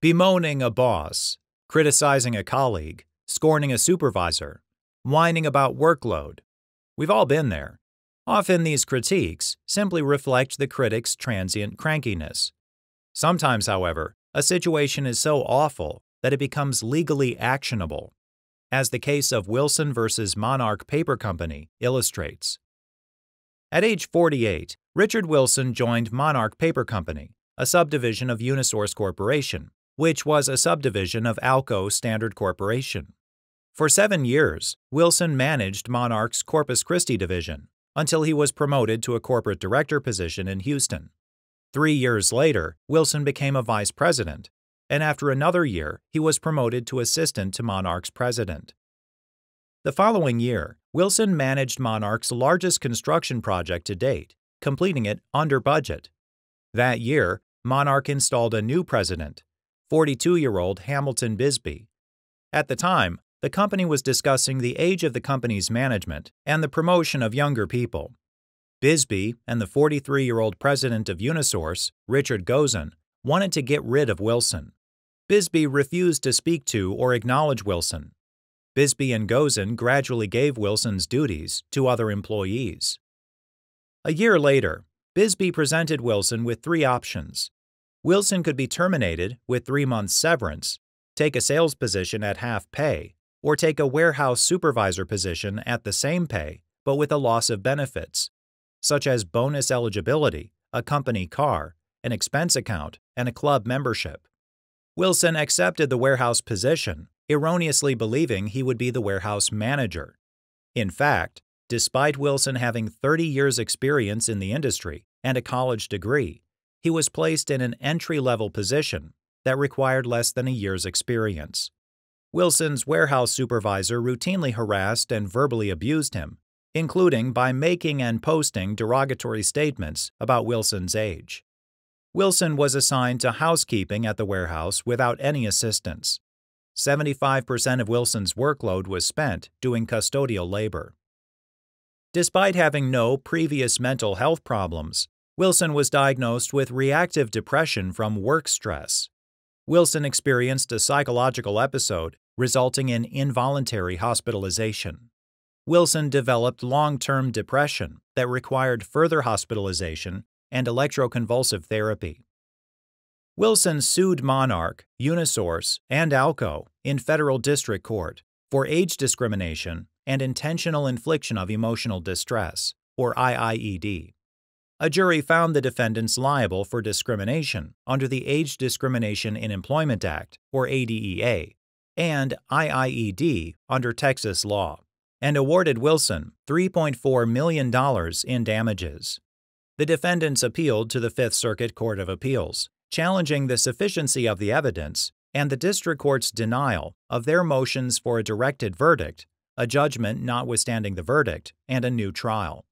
Bemoaning a boss, criticizing a colleague, scorning a supervisor, whining about workload. We've all been there. Often these critiques simply reflect the critic's transient crankiness. Sometimes, however, a situation is so awful that it becomes legally actionable, as the case of Wilson versus Monarch Paper Company illustrates. At age 48, Richard Wilson joined Monarch Paper Company, a subdivision of Unisource Corporation, which was a subdivision of Alco Standard Corporation. For seven years, Wilson managed Monarch's Corpus Christi division until he was promoted to a corporate director position in Houston. Three years later, Wilson became a vice president, and after another year, he was promoted to assistant to Monarch's president. The following year, Wilson managed Monarch's largest construction project to date, completing it under budget. That year, Monarch installed a new president, 42 year old Hamilton Bisbee. At the time, the company was discussing the age of the company's management and the promotion of younger people. Bisbee and the 43 year old president of Unisource, Richard Gozen, wanted to get rid of Wilson. Bisbee refused to speak to or acknowledge Wilson. Bisbee and Gozen gradually gave Wilson's duties to other employees. A year later, Bisbee presented Wilson with three options Wilson could be terminated with three months severance, take a sales position at half pay, or take a warehouse supervisor position at the same pay, but with a loss of benefits, such as bonus eligibility, a company car, an expense account, and a club membership. Wilson accepted the warehouse position, erroneously believing he would be the warehouse manager. In fact, despite Wilson having 30 years' experience in the industry and a college degree, he was placed in an entry level position that required less than a year's experience. Wilson's warehouse supervisor routinely harassed and verbally abused him, including by making and posting derogatory statements about Wilson's age. Wilson was assigned to housekeeping at the warehouse without any assistance. 75% of Wilson's workload was spent doing custodial labor. Despite having no previous mental health problems, Wilson was diagnosed with reactive depression from work stress. Wilson experienced a psychological episode resulting in involuntary hospitalization. Wilson developed long term depression that required further hospitalization and electroconvulsive therapy. Wilson sued Monarch, Unisource, and Alco in federal district court for age discrimination and intentional infliction of emotional distress, or IIED a jury found the defendants liable for discrimination under the Age Discrimination in Employment Act, or ADEA, and IIED under Texas law, and awarded Wilson $3.4 million in damages. The defendants appealed to the Fifth Circuit Court of Appeals, challenging the sufficiency of the evidence and the district court's denial of their motions for a directed verdict, a judgment notwithstanding the verdict, and a new trial.